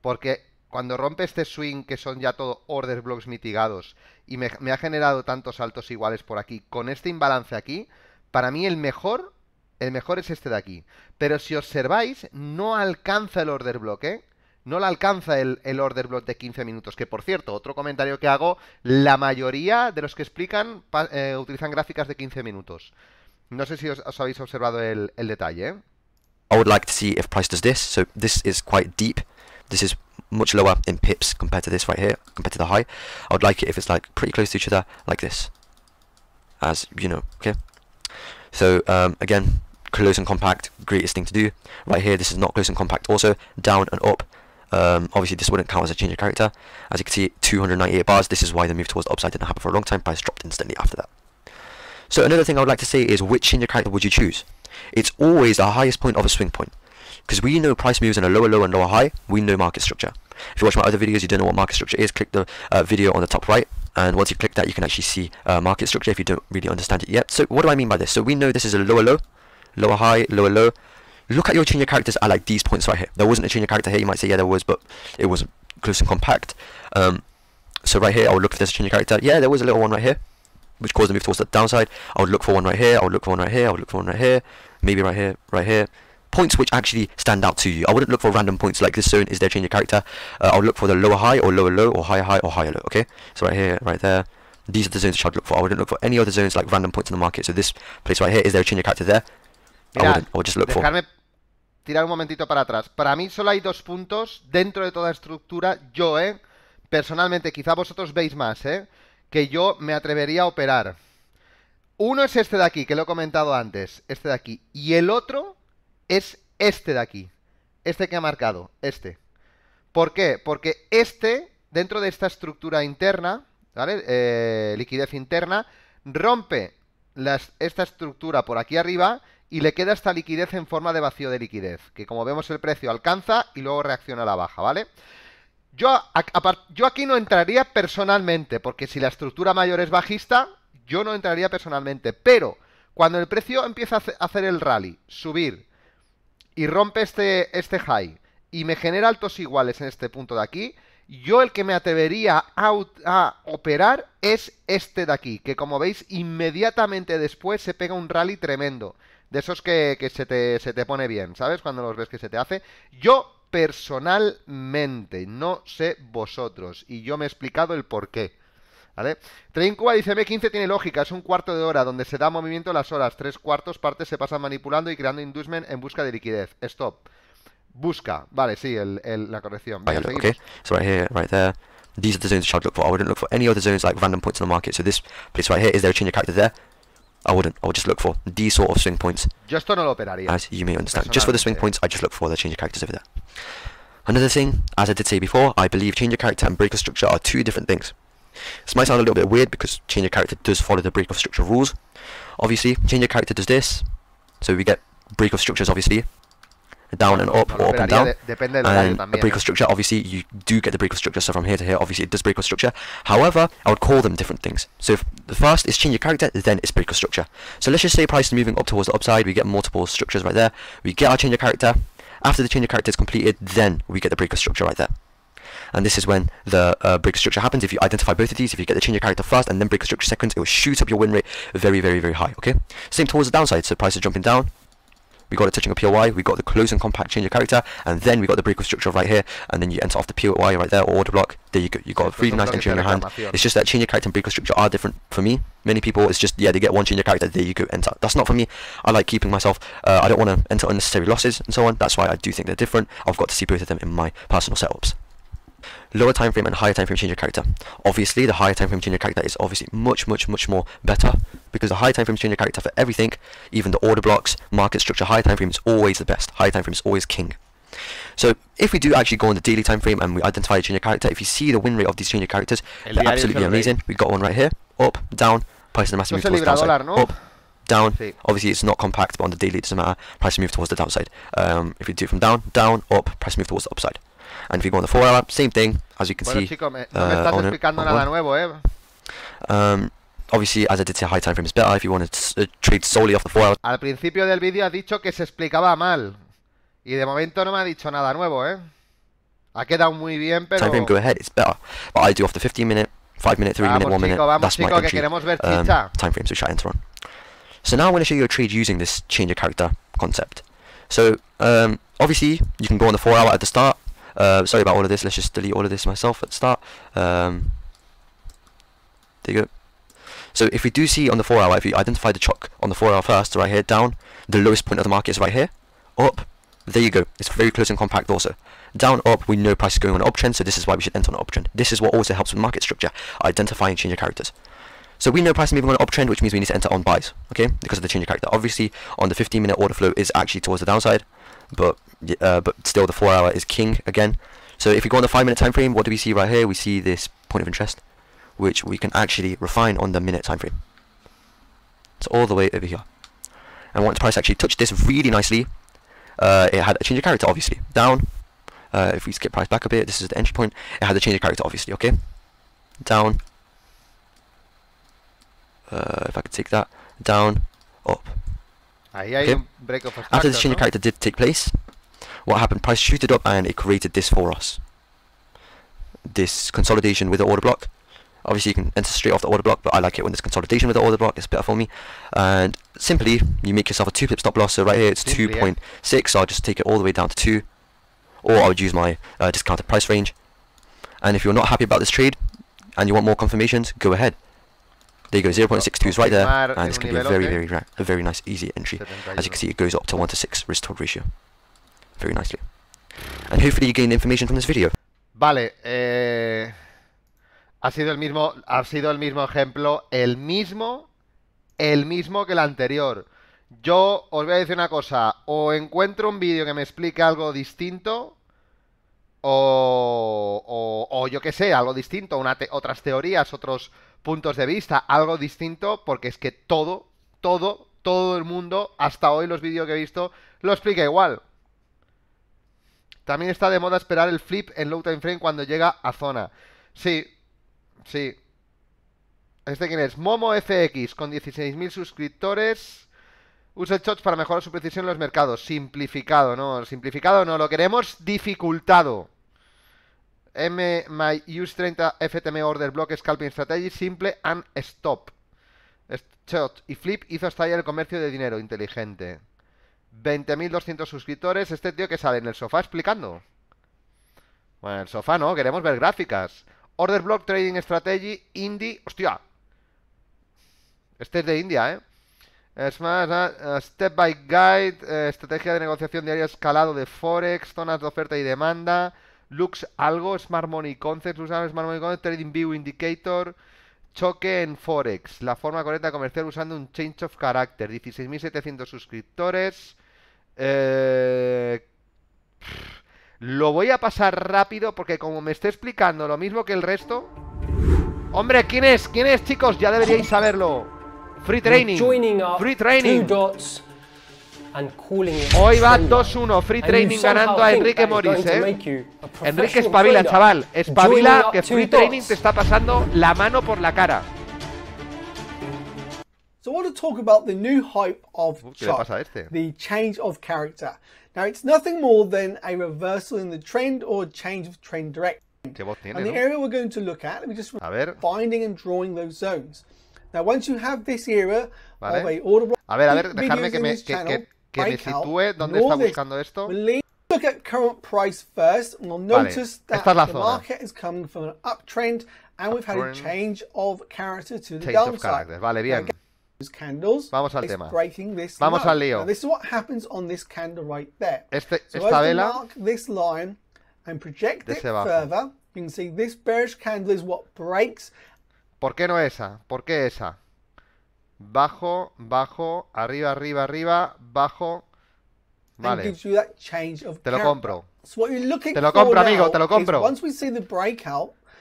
Porque cuando rompe este swing, que son ya todo order blocks mitigados, y me, ha generado tantos saltos iguales por aquí, con este imbalance aquí, para mí el mejor, el mejor es este de aquí. Pero si observáis, no alcanza el order block, ¿eh? no la alcanza el, el, order block de 15 minutos. Que por cierto, otro comentario que hago, la mayoría de los que explican eh, utilizan gráficas de 15 minutos. No sé si os, habéis observado el, el detalle. ¿eh? I would like to see if price does this. So this is quite deep. This is much lower in pips compared to this right here, compared to the high. I would like it if it's like pretty close to each other, like this. As you know, okay? So um, again, close and compact, greatest thing to do. Right here, this is not close and compact also, down and up. Um, obviously this wouldn't count as a change of character. As you can see, 298 bars, this is why the move towards the upside didn't happen for a long time, price dropped instantly after that. So another thing I would like to say is which change of character would you choose? It's always the highest point of a swing point because we know price moves in a lower low and lower high. We know market structure. If you watch my other videos, you don't know what market structure is. Click the uh, video on the top right, and once you click that, you can actually see uh, market structure if you don't really understand it yet. So what do I mean by this? So we know this is a lower low, lower high, lower low. Look at your change of characters at like these points right here. There wasn't a change of character here. You might say yeah there was, but it wasn't close and compact. Um, so right here, I would look for this change of character. Yeah, there was a little one right here which caused the move towards the downside. I would look for one right here, I would look for one right here, I would look for one right here, maybe right here, right here, points which actually stand out to you. I wouldn't look for random points like this zone is there change of character. Uh, I'll look for the lower high or lower low or higher high or higher low. Okay, so right here, right there. These are the zones which I'd look for. I wouldn't look for any other zones like random points in the market. So this place right here, is there a change of character there? Mira, I, wouldn't, would just look for. tirar un momentito para atrás. Para mí solo hay dos puntos dentro de toda estructura. Yo, ¿eh? Personalmente, quizá vosotros veis más, ¿eh? Que yo me atrevería a operar. Uno es este de aquí, que lo he comentado antes. Este de aquí. Y el otro es este de aquí. Este que ha marcado, este. ¿Por qué? Porque este, dentro de esta estructura interna, ¿vale? Eh, liquidez interna, rompe esta estructura por aquí arriba y le queda esta liquidez en forma de vacío de liquidez, que como vemos el precio alcanza y luego reacciona a la baja, ¿vale? Yo, yo aquí no entraría personalmente, porque si la estructura mayor es bajista, yo no entraría personalmente, pero cuando el precio empieza a hacer el rally, subir, y rompe este, este high y me genera altos iguales en este punto de aquí, yo el que me atrevería a, operar es este de aquí, que como veis inmediatamente después se pega un rally tremendo. De esos que, que se, te, se, te, pone bien, ¿sabes? Cuando los ves que se te hace. Yo personalmente, no sé vosotros, y yo me he explicado el porqué. ¿Vale? Cuba dice M15 tiene lógica, es un cuarto de hora donde se da movimiento las horas, tres cuartos partes se pasan manipulando y creando inducement en busca de liquidez. Stop. Busca. Vale, sí, el, la corrección. okay. So right here, right there. These are the zones I look for. I wouldn't look for any other zones like random points in the market. So this place right here, is there a change of character there? I wouldn't. I would just look for these sort of swing points. just esto no lo operaría. As you may understand. Just for the swing points, I just look for the change of characters over there. Another thing, as I did say before, I believe change of character and break of structure are two different things. This might sound a little bit weird because change of character does follow the break of structure rules. Obviously, change of character does this, so we get break of structures obviously, down and up or up and down. And a break of structure, obviously you do get the break of structure, so from here to here obviously it does break of structure. However, I would call them different things. So if the first is change of character, then it's break of structure. So let's just say price is moving up towards the upside, we get multiple structures right there, we get our change of character, after the change of character is completed, then we get the break of structure right there and this is when the uh, break structure happens. If you identify both of these, if you get the change of character first and then break structure second, it will shoot up your win rate very, very, very high, okay? Same towards the downside, so prices jumping down, we got it touching a POY, we got the close and compact change of character, and then we got the break of structure right here, and then you enter off the POY right there, or order block, there you go, you got a really nice entry in your hand. It's just that change of character and break of structure are different for me. Many people, it's just, yeah, they get one change of character, there you go, enter. That's not for me, I like keeping myself, uh, I don't want to enter unnecessary losses and so on, that's why I do think they're different, I've got to see both of them in my personal setups lower time frame and higher time frame change of character. Obviously, the higher time frame change of character is obviously much, much, much more better because the higher time frame change of character for everything, even the order blocks, market structure, higher time frame is always the best. Higher time frame is always king. So if we do actually go on the daily time frame and we identify a change of character, if you see the win rate of these change of characters, El they're absolutely amazing. We've got one right here. Up, down, price of the massive no move towards downside. no? Up, down. Sí. Obviously, it's not compact, but on the daily, it doesn't matter. Price move towards the downside. Um, if you do it from down, down, up, price move towards the upside. And if you go on the 4 hour, same thing, as you can bueno, see. Chico, me, me uh, estás explicando nada nuevo, eh? Um, obviously, as I did say, high time frame is better if you want to uh, trade solely off the 4 hours. Al principio del vídeo has dicho que se explicaba mal. Y de momento no me ha dicho nada nuevo, eh. Ha quedado muy bien, pero... Time frame, go ahead, it's better. But I do off the 15 minute, 5 minute, 3 ah, minute, 1 minute. Vamos, That's chico, my entry, que queremos ver um, chicha. Um, time frame, which I enter on. So now I'm going to show you a trade using this change of character concept. So, um, obviously, you can go on the 4 hour at the start, uh, sorry about all of this, let's just delete all of this myself at the start. Um, there you go. So if we do see on the 4 hour, if we identify the chalk on the 4 hour first, right here, down, the lowest point of the market is right here, up, there you go. It's very close and compact also. Down, up, we know price is going on an uptrend, so this is why we should enter on an uptrend. This is what also helps with market structure, identifying change of characters. So we know price is moving on an uptrend, which means we need to enter on buys, okay, because of the change of character. Obviously, on the 15-minute order flow is actually towards the downside, but uh, but still the four hour is king again. So if we go on the five minute time frame, what do we see right here? We see this point of interest, which we can actually refine on the minute time frame. It's all the way over here. And once price actually touched this really nicely, uh, it had a change of character obviously down. Uh, if we skip price back a bit, this is the entry point. It had a change of character obviously. Okay, down. Uh, if I could take that down, up. Ah, okay. break After the change of character did take place, what happened? Price shooted up and it created this for us. This consolidation with the order block. Obviously you can enter straight off the order block, but I like it when there's consolidation with the order block, it's better for me. And simply, you make yourself a 2 pip stop loss, so right here it's 2.6, yeah. so I'll just take it all the way down to 2. Or I would use my uh, discounted price range. And if you're not happy about this trade, and you want more confirmations, go ahead. There you go, 0.62 is right there, and it's going to be a very, very, a very nice, easy entry. As you can see, it goes up to 1 to 6 risk to ratio. Very nicely. And hopefully you gained information from this video. Vale, eh, ha sido el mismo, ha sido el mismo ejemplo, el mismo, el mismo que el anterior. Yo os voy a decir una cosa, o encuentro un vídeo que me explique algo distinto, o, o, o yo qué sé, algo distinto, una otras teorías, otros puntos de vista, algo distinto, porque es que todo, todo, todo el mundo, hasta hoy los vídeos que he visto, lo explica igual. También está de moda esperar el flip en low time frame cuando llega a zona. Sí, sí. ¿Este quién es? MomoFX FX, con 16.000 suscriptores. Usa shots para mejorar su precisión en los mercados. Simplificado, no. Simplificado no, lo queremos dificultado. M my use 30 FTM order block scalping strategy simple and stop. Shot y Flip hizo estallar el comercio de dinero inteligente. 20.200 suscriptores. Este tío que sale en el sofá explicando. Bueno, en el sofá no, queremos ver gráficas. Order Block Trading Strategy Indie. ¡Hostia! Este es de India, ¿eh? Es más, ah, ah, Step by Guide, eh, estrategia de negociación diaria escalado de Forex, zonas de oferta y demanda. Lux algo, Smart Money Concept, usando Smart Money Concept, Trading View Indicator, choque en Forex, la forma correcta de comerciar usando un change of character, 16.700 suscriptores. Eh, lo voy a pasar rápido porque como me está explicando lo mismo que el resto... Hombre, ¿quién es? ¿Quién es, chicos? Ya deberíais saberlo. Free training. Free training. Hoy va 2-1, free training ganando a Enrique Morris, ¿eh? Enrique espabila, chaval. Espabila que free training te está pasando la mano por la cara. So I want to talk about the new hype of Chuck, este? the change of character. Now it's nothing more than a reversal in the trend or change of trend direction. Tiene, and the ¿no? area we're going to look at, let me just finding and drawing those zones. Now once you have this era vale. of a order... A ver, a ver, dejarme que me... Que, que que me sitúe dónde está buscando esto. Look at current price first, and we'll notice vale, that the market is coming from an uptrend, and we've had a change of character to the downside. Vale, bien. Candles Vamos al tema. Vamos al lío. Now, this is what happens on this candle right there. Este, so esta vela. Mark this line and project it further, you can see this bearish candle is what breaks. ¿Por qué no esa? ¿Por qué esa? bajo, bajo, arriba, arriba, arriba, bajo. Vale. Te lo compro. Te lo compro, amigo, te lo compro.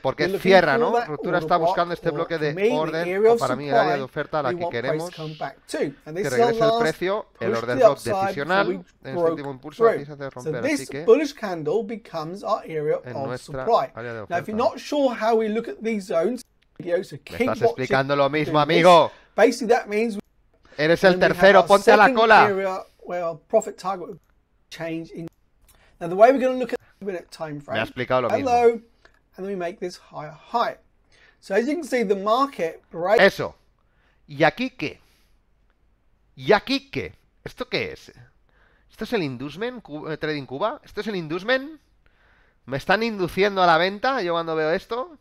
Porque cierra, ¿no? Ruptura está buscando este bloque de orden para mí el área de oferta a la que queremos que regrese el precio. El orden block decisional en este último impulso aquí se hace romper, así que en nuestra área de oferta estás explicando lo mismo, amigo. Eres el tercero, ponte a la cola. Me ha explicado lo mismo. Eso. ¿Y aquí qué? ¿Y aquí qué? ¿Esto qué es? ¿Esto es el inducement eh, Trading Cuba? ¿Esto es el inducement? ¿Me están induciendo a la venta yo cuando veo esto?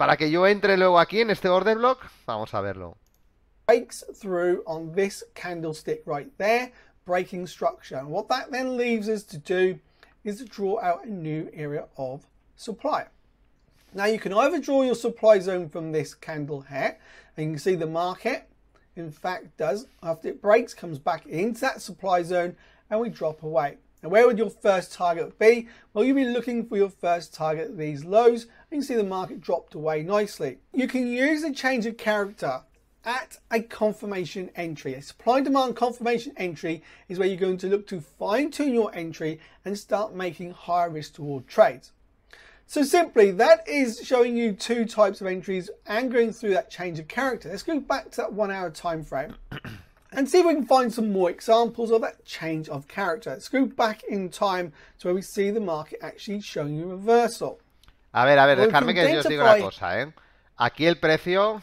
Para que yo entre luego aquí en este order block, vamos a verlo. Breaks through on this candlestick right there, breaking structure. And what that then leaves us to do is to draw out a new area of supply. Now you can either draw your supply zone from this candle here, and you can see the market, in fact, does, after it breaks, comes back into that supply zone, and we drop away. Now, where would your first target be? Well, you would be looking for your first target, these lows, you can see the market dropped away nicely. You can use a change of character at a confirmation entry. A supply and demand confirmation entry is where you're going to look to fine tune your entry and start making higher risk reward trades. So simply, that is showing you two types of entries and going through that change of character. Let's go back to that one hour time frame and see if we can find some more examples of that change of character. Let's go back in time to where we see the market actually showing a reversal. A ver, a ver, pues dejadme que yo os diga una cosa, ¿eh? Aquí el precio...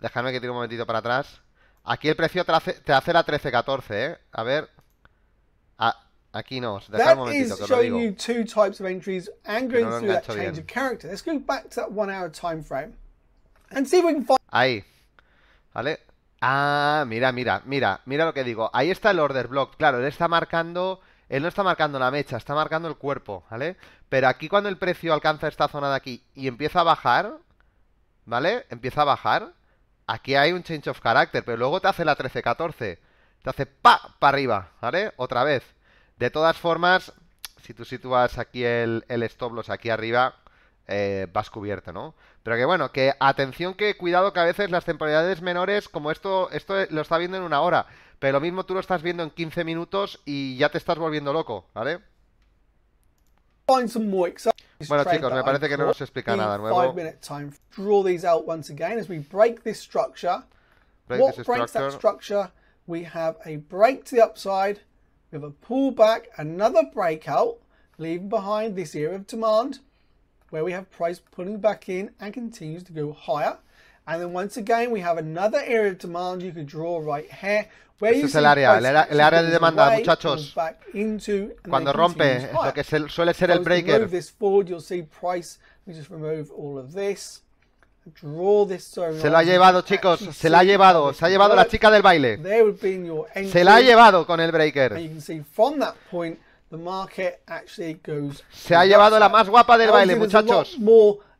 Dejadme que tire un momentito para atrás. Aquí el precio te hace la 13-14, ¿eh? A ver... Ah, aquí no, That un momentito, que lo two types of entries through that change of character. Let's go back to that one hour time frame and see if we can find... Ahí. ¿Vale? Ah, mira, mira, mira, mira lo que digo. Ahí está el order block. Claro, él está marcando él no está marcando la mecha, está marcando el cuerpo, ¿vale? Pero aquí cuando el precio alcanza esta zona de aquí y empieza a bajar, ¿vale? Empieza a bajar. Aquí hay un change of character, pero luego te hace la 13-14. Te hace pa, para arriba, ¿vale? Otra vez. De todas formas, si tú sitúas aquí el, el stop loss aquí arriba, eh, vas cubierto, ¿no? Pero que bueno, que atención que cuidado que a veces las temporalidades menores, como esto, esto lo está viendo en una hora. Pero lo mismo tú lo estás viendo en 15 minutos y ya te estás volviendo loco, ¿vale? Find some more bueno chicos, me parece que no nos explica nada nuevo. Draw these out once again as we break this structure. Break what this breaks structure. that structure? We have a break to the upside, we have a pullback, another breakout, leaving behind this area of demand, where we have price pulling back in and continues to go higher. And then once again, we have another area of demand you could draw right here, Ese es el área, el, área de demanda, muchachos. Cuando rompe lo que suele ser el breaker. Se lo ha llevado, chicos. Se la ha llevado. Se ha llevado la chica del baile. Se la ha llevado con el breaker. Se ha llevado la más guapa del baile, muchachos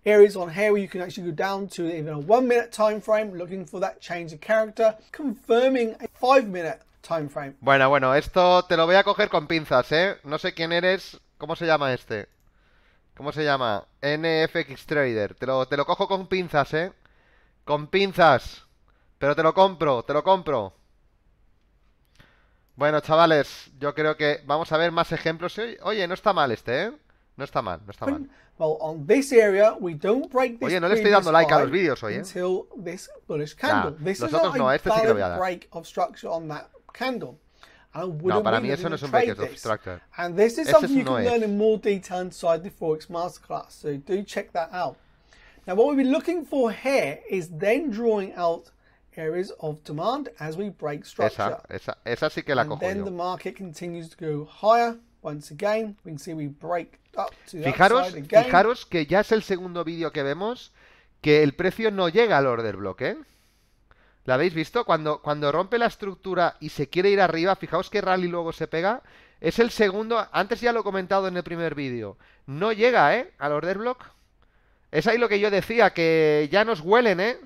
is on here where you can actually go down to even a one minute time frame looking for that change of character, confirming a five minute time frame. Bueno, bueno, esto te lo voy a coger con pinzas, ¿eh? No sé quién eres, ¿cómo se llama este? ¿Cómo se llama? NFX Trader. Te lo, te lo cojo con pinzas, ¿eh? Con pinzas. Pero te lo compro, te lo compro. Bueno, chavales, yo creo que vamos a ver más ejemplos. Oye, no está mal este, ¿eh? No está mal, no está mal. Well, on this area, we don't break this Oye, no le estoy dando like a los vídeos hoy, eh. Until this bullish candle. Nah, this is not no, a este sí a break of structure on that candle. No, para mí eso no es un break of structure. And this is este something you no can es. learn in more detail inside the Forex Masterclass, so do check that out. Now, what we'll be looking for here is then drawing out areas of demand as we break structure. Esa, esa, esa sí que la and cojo then yo. the market continues to go higher. fijaros, fijaros que ya es el segundo vídeo que vemos que el precio no llega al order block, ¿eh? ¿La habéis visto? Cuando, cuando rompe la estructura y se quiere ir arriba, fijaos que rally luego se pega. Es el segundo, antes ya lo he comentado en el primer vídeo. No llega, ¿eh? Al order block. Es ahí lo que yo decía, que ya nos huelen, ¿eh?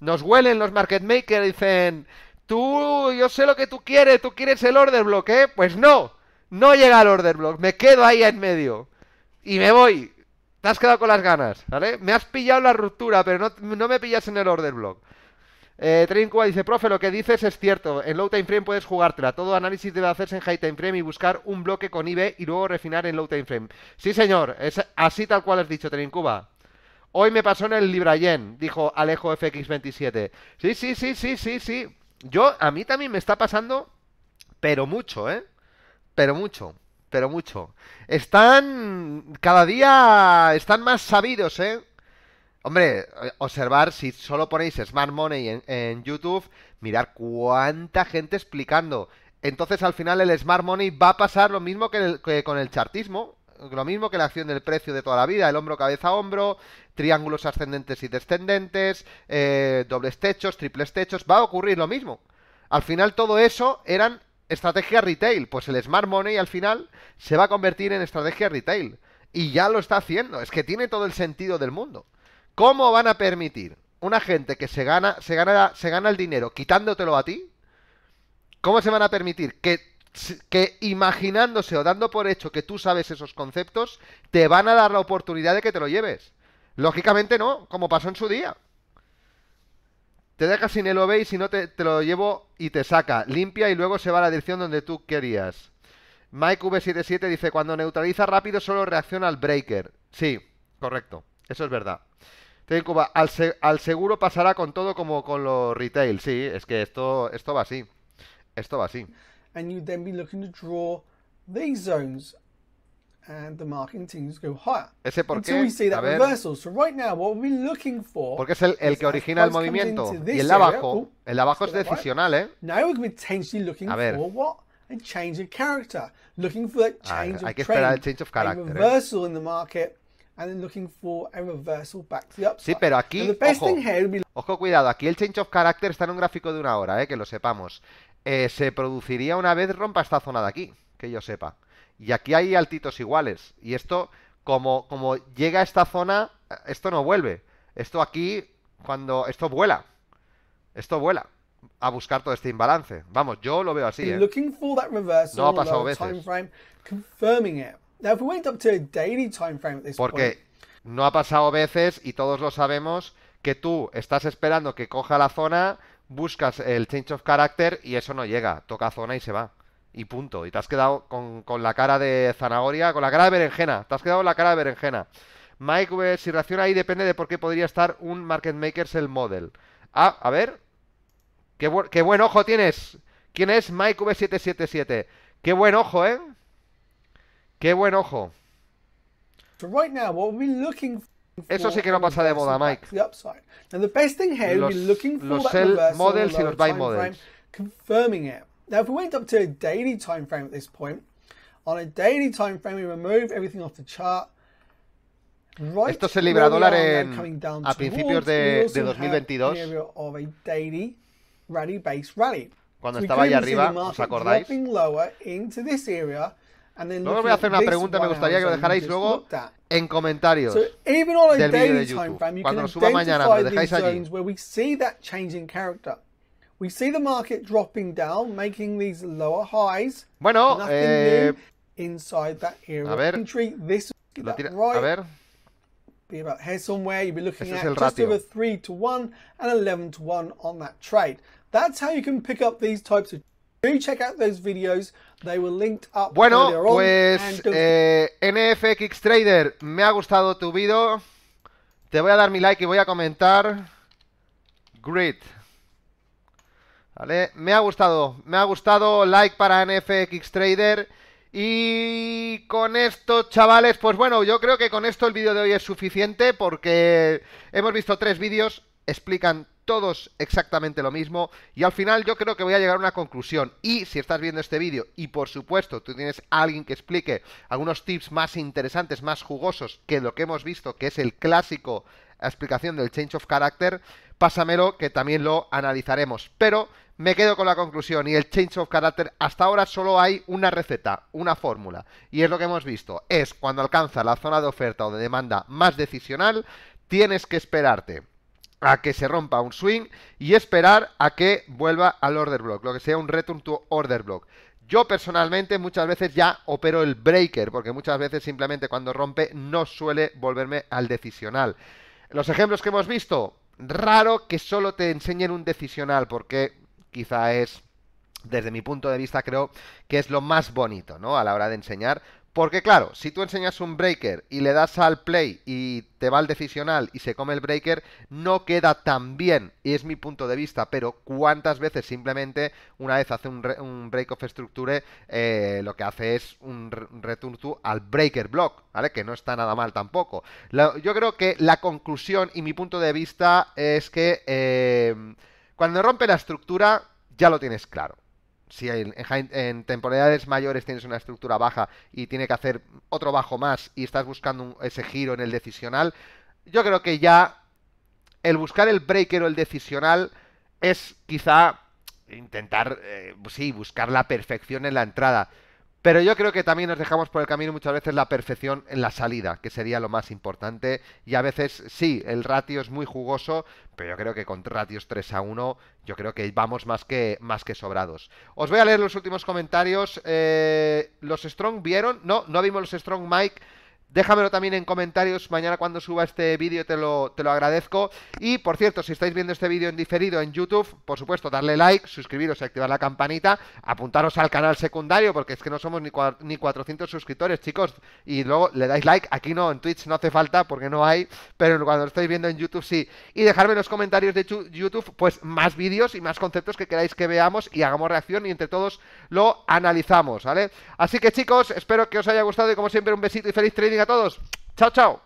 Nos huelen los market makers, dicen, tú, yo sé lo que tú quieres, tú quieres el order block, ¿eh? Pues no, no llega al order block, me quedo ahí en medio. Y me voy. Te has quedado con las ganas, ¿vale? Me has pillado la ruptura, pero no, me pillas en el order block. Eh, Trincuba dice, profe, lo que dices es cierto. En low time frame puedes jugártela. Todo análisis debe hacerse en high time frame y buscar un bloque con IB y luego refinar en low time frame. Sí, señor, es así tal cual has dicho, Trincuba. Hoy me pasó en el Librayen, dijo Alejo FX27. Sí, sí, sí, sí, sí, sí. Yo, a mí también me está pasando, pero mucho, ¿eh? pero mucho, pero mucho. Están cada día, están más sabidos, ¿eh? Hombre, eh, observar, si solo ponéis Smart Money en, YouTube, mirar cuánta gente explicando. Entonces al final el Smart Money va a pasar lo mismo que, con el chartismo, lo mismo que la acción del precio de toda la vida, el hombro cabeza hombro, triángulos ascendentes y descendentes, eh, dobles techos, triples techos, va a ocurrir lo mismo. Al final todo eso eran estrategia retail. Pues el smart money al final se va a convertir en estrategia retail. Y ya lo está haciendo. Es que tiene todo el sentido del mundo. ¿Cómo van a permitir una gente que se gana, se gana, se gana el dinero quitándotelo a ti? ¿Cómo se van a permitir que, que imaginándose o dando por hecho que tú sabes esos conceptos, te van a dar la oportunidad de que te lo lleves? Lógicamente no, como pasó en su día. Te deja sin el obey, si no te, lo llevo y te saca. Limpia y luego se va a la dirección donde tú querías. Mike V77 dice, cuando neutraliza rápido solo reacciona al breaker. Sí, correcto. Eso es verdad. Te Cuba, al, seguro pasará con todo como con los retail. Sí, es que esto, esto va así. Esto va así. And you then be looking to draw these zones and the market continues to go higher. ¿Ese por qué? Until we see that reversal. So right now what we're looking for Porque es el, el que origina el movimiento. Y el de abajo, el abajo es decisional, right? ¿eh? Now we're potentially looking a ver. for what? A change of character. Looking for that change of trend, el ¿eh? reversal in the market and then looking for a reversal back to the upside. Sí, pero aquí, ojo, ojo, cuidado, aquí el change of character está en un gráfico de una hora, eh, que lo sepamos. Eh, se produciría una vez rompa esta zona de aquí, que yo sepa. Y aquí hay altitos iguales. Y esto, como, llega a esta zona, esto no vuelve. Esto aquí, cuando. Esto vuela. Esto vuela. A buscar todo este imbalance. Vamos, yo lo veo así. ¿eh? No ha pasado veces. Porque no ha pasado veces y todos lo sabemos que tú estás esperando que coja la zona, buscas el change of character y eso no llega. Toca zona y se va y punto. Y te has quedado con, la cara de zanahoria, con la cara de berenjena. Te has quedado con la cara de berenjena. Mike, si reacciona ahí, depende de por qué podría estar un Market Makers el model. Ah, a ver. Qué, qué buen ojo tienes. ¿Quién es Mike V777? Qué buen ojo, ¿eh? Qué buen ojo. Eso sí que no pasa de moda, Mike. Los models y los buy models. Confirming it. Now, if we went up to a daily time frame at this point, on a daily time frame, we remove everything off the chart. Right Esto se libra dólar en, a principios de, de 2022. rally rally. Cuando so estaba ahí arriba, ¿os acordáis? Luego voy a hacer una pregunta, me gustaría que lo dejarais luego en comentarios so del vídeo de YouTube. Cuando nos suba mañana, lo dejáis allí. We see the market dropping down, making these lower highs. Bueno, Nothing eh... new inside that area. A ver. Entry, this lo tira... right. A ver. Be about here somewhere. You'll be looking at just over three to one and eleven to one on that trade. That's how you can pick up these types of. Do check out those videos. They were linked up bueno, pues on eh, NFX Trader, me ha gustado tu video. Te voy a dar mi like y voy a comentar. Great. Me ha gustado, me ha gustado. Like para NFX Trader. Y con esto, chavales, pues bueno, yo creo que con esto el vídeo de hoy es suficiente porque hemos visto tres vídeos, explican todos exactamente lo mismo y al final yo creo que voy a llegar a una conclusión y si estás viendo este vídeo y por supuesto tú tienes alguien que explique algunos tips más interesantes, más jugosos que lo que hemos visto que es el clásico explicación del change of character, pásamelo que también lo analizaremos, pero me quedo con la conclusión y el change of character. Hasta ahora solo hay una receta, una fórmula. Y es lo que hemos visto. Es cuando alcanza la zona de oferta o de demanda más decisional, tienes que esperarte a que se rompa un swing y esperar a que vuelva al order block, lo que sea un return to order block. Yo personalmente muchas veces ya opero el breaker, porque muchas veces simplemente cuando rompe no suele volverme al decisional. Los ejemplos que hemos visto, raro que solo te enseñen un decisional, porque quizá es, desde mi punto de vista, creo que es lo más bonito, ¿no? A la hora de enseñar. Porque claro, si tú enseñas un breaker y le das al play y te va al decisional y se come el breaker, no queda tan bien. Y es mi punto de vista, pero cuántas veces simplemente una vez hace un, break of structure, eh, lo que hace es un, return to al breaker block, ¿vale? Que no está nada mal tampoco. yo creo que la conclusión y mi punto de vista es que... Eh, cuando rompe la estructura, ya lo tienes claro. Si en, en, mayores tienes una estructura baja y tiene que hacer otro bajo más y estás buscando ese giro en el decisional, yo creo que ya el buscar el breaker o el decisional es quizá intentar, eh, sí, buscar la perfección en la entrada. Pero yo creo que también nos dejamos por el camino muchas veces la perfección en la salida, que sería lo más importante. Y a veces sí, el ratio es muy jugoso, pero yo creo que con ratios 3 a 1, yo creo que vamos más que, más que sobrados. Os voy a leer los últimos comentarios. Eh, ¿Los Strong vieron? No, no vimos los Strong Mike. Déjamelo también en comentarios, mañana cuando suba este vídeo te lo, te lo agradezco. Y por cierto, si estáis viendo este vídeo en diferido en YouTube, por supuesto, darle like, suscribiros y activar la campanita, apuntaros al canal secundario, porque es que no somos ni, ni 400 suscriptores, chicos. Y luego le dais like, aquí no, en Twitch no hace falta porque no hay, pero cuando lo estáis viendo en YouTube sí. Y dejarme en los comentarios de YouTube, pues más vídeos y más conceptos que queráis que veamos y hagamos reacción y entre todos lo analizamos, ¿vale? Así que chicos, espero que os haya gustado y como siempre un besito y feliz trading a todos. Chao, chao.